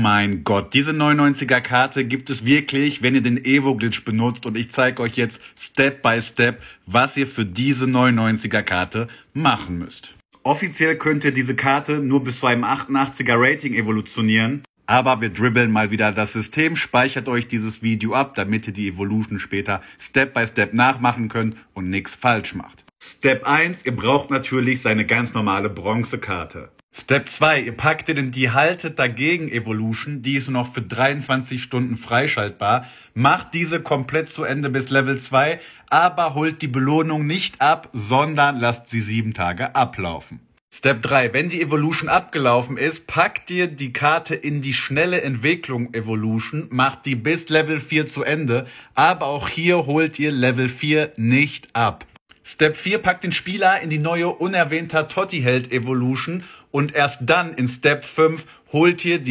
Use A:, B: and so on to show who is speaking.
A: mein Gott, diese 99er Karte gibt es wirklich, wenn ihr den Evo Glitch benutzt und ich zeige euch jetzt Step by Step, was ihr für diese 99er Karte machen müsst. Offiziell könnt ihr diese Karte nur bis zu einem 88er Rating evolutionieren. Aber wir dribbeln mal wieder das System. Speichert euch dieses Video ab, damit ihr die Evolution später Step by Step nachmachen könnt und nichts falsch macht. Step 1, ihr braucht natürlich seine ganz normale Bronzekarte. Step 2, ihr packt ihr in die Haltet dagegen Evolution, die ist noch für 23 Stunden freischaltbar, macht diese komplett zu Ende bis Level 2, aber holt die Belohnung nicht ab, sondern lasst sie 7 Tage ablaufen. Step 3. Wenn die Evolution abgelaufen ist, packt ihr die Karte in die schnelle Entwicklung Evolution, macht die bis Level 4 zu Ende, aber auch hier holt ihr Level 4 nicht ab. Step 4 packt den Spieler in die neue unerwähnter Totti-Held-Evolution und erst dann in Step 5 holt ihr die